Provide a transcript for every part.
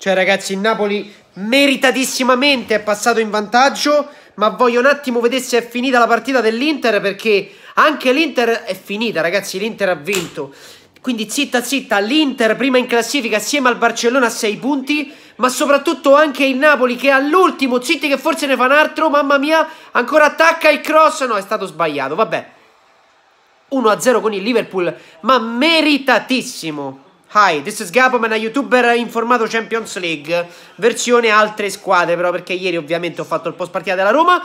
Cioè, ragazzi, il Napoli meritatissimamente è passato in vantaggio, ma voglio un attimo vedere se è finita la partita dell'Inter, perché anche l'Inter è finita, ragazzi, l'Inter ha vinto. Quindi zitta zitta, l'Inter prima in classifica assieme al Barcellona a 6 punti, ma soprattutto anche il Napoli che è all'ultimo, zitti che forse ne fa un altro, mamma mia, ancora attacca il cross, no è stato sbagliato, vabbè. 1-0 con il Liverpool, ma meritatissimo. Hi, this is Gapoman, youtuber informato Champions League, versione altre squadre però perché ieri ovviamente ho fatto il post partita della Roma,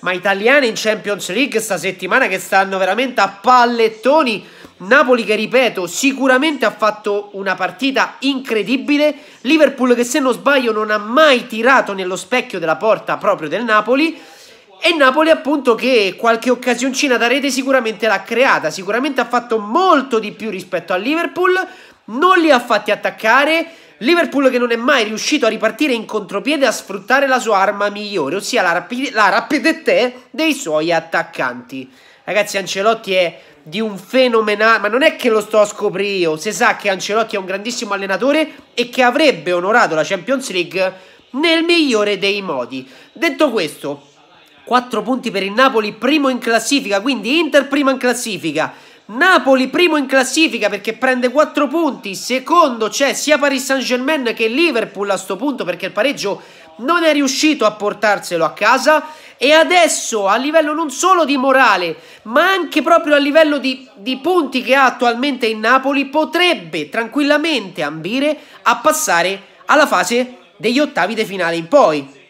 ma italiane in Champions League sta settimana che stanno veramente a pallettoni. Napoli che ripeto sicuramente ha fatto una partita incredibile, Liverpool che se non sbaglio non ha mai tirato nello specchio della porta proprio del Napoli e Napoli appunto che qualche occasioncina da rete sicuramente l'ha creata, sicuramente ha fatto molto di più rispetto al Liverpool, non li ha fatti attaccare. Liverpool che non è mai riuscito a ripartire in contropiede a sfruttare la sua arma migliore, ossia la, rapi- la rapidità dei suoi attaccanti. Ragazzi, Ancelotti è di un fenomenale, ma non è che lo sto a scoprire io, si sa che Ancelotti è un grandissimo allenatore e che avrebbe onorato la Champions League nel migliore dei modi. Detto questo, 4 punti per il Napoli, primo in classifica, quindi Inter prima in classifica. Napoli primo in classifica perché prende 4 punti, secondo c'è sia Paris Saint Germain che Liverpool a sto punto perché il pareggio non è riuscito a portarselo a casa e adesso a livello non solo di morale ma anche proprio a livello di, di punti che ha attualmente in Napoli potrebbe tranquillamente ambire a passare alla fase degli ottavi di finale in poi.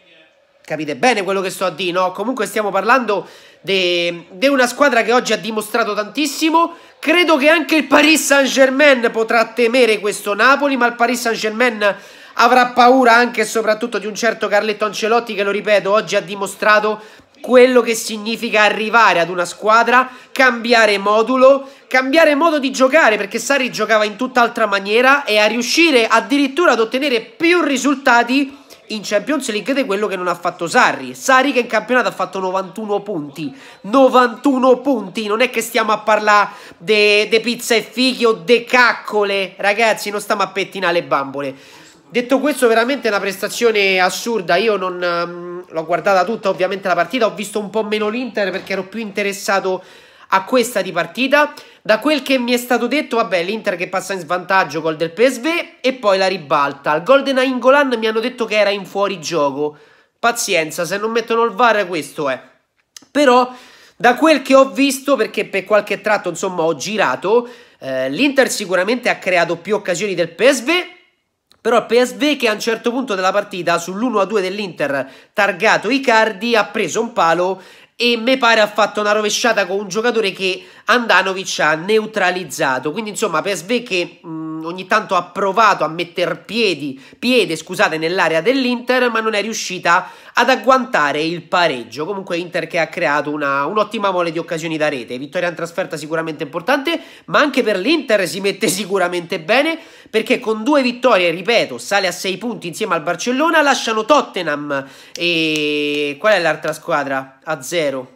Capite bene quello che sto a dire, no? Comunque stiamo parlando di una squadra che oggi ha dimostrato tantissimo. Credo che anche il Paris Saint-Germain potrà temere questo Napoli, ma il Paris Saint-Germain avrà paura anche e soprattutto di un certo Carletto Ancelotti che, lo ripeto, oggi ha dimostrato quello che significa arrivare ad una squadra, cambiare modulo, cambiare modo di giocare, perché Sari giocava in tutt'altra maniera e a riuscire addirittura ad ottenere più risultati in Champions League di quello che non ha fatto Sarri. Sarri che in campionato ha fatto 91 punti. 91 punti! Non è che stiamo a parlare de pizza e fichi o de caccole. Ragazzi, non stiamo a pettinare le bambole. Detto questo, veramente una prestazione assurda. Io non um, l'ho guardata tutta, ovviamente, la partita. Ho visto un po' meno l'Inter perché ero più interessato a questa di partita. Da quel che mi è stato detto, vabbè, l'Inter che passa in svantaggio col del PSV e poi la ribalta. Al gol di Nainggolan mi hanno detto che era in fuori gioco. Pazienza, se non mettono il VAR questo è. Però da quel che ho visto, perché per qualche tratto insomma ho girato, eh, l'Inter sicuramente ha creato più occasioni del PSV, però il PSV che a un certo punto della partita sull'1-2 dell'Inter targato Icardi ha preso un palo e me pare ha fatto una rovesciata con un giocatore che Andanovic ha neutralizzato. Quindi, insomma, PSV che mh, ogni tanto ha provato a mettere piedi, piede scusate, nell'area dell'Inter, ma non è riuscita ad agguantare il pareggio. Comunque, Inter che ha creato una, un'ottima mole di occasioni da rete. Vittoria in trasferta sicuramente importante, ma anche per l'Inter si mette sicuramente bene perché con due vittorie, ripeto, sale a sei punti insieme al Barcellona. Lasciano Tottenham e qual è l'altra squadra? a 0.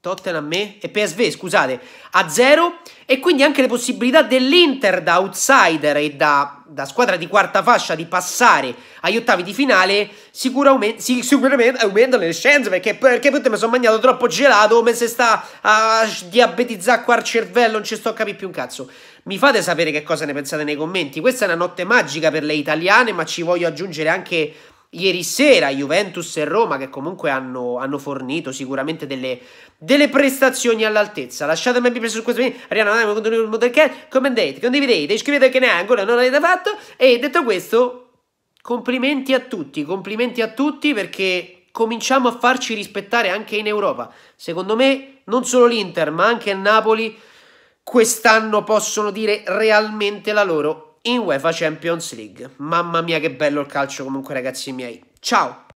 Tottenham me e PSV, scusate, a 0 e quindi anche le possibilità dell'Inter da outsider e da, da, squadra di quarta fascia di passare agli ottavi di finale sicuramente, sicuramente aumentano le scienze perché, perché tutte mi sono mangiato troppo gelato come se sta a diabetizzare qua il cervello non ci sto a capire più un cazzo mi fate sapere che cosa ne pensate nei commenti questa è una notte magica per le italiane ma ci voglio aggiungere anche ieri sera Juventus e Roma che comunque hanno, hanno fornito sicuramente delle, delle prestazioni all'altezza. Lasciatemi un su questo video, Ariana, commentate, condividete, iscrivetevi al canale, ancora non l'avete fatto e detto questo complimenti a tutti, complimenti a tutti perché cominciamo a farci rispettare anche in Europa. Secondo me non solo l'Inter ma anche il Napoli quest'anno possono dire realmente la loro in UEFA Champions League. Mamma mia che bello il calcio comunque ragazzi miei. Ciao!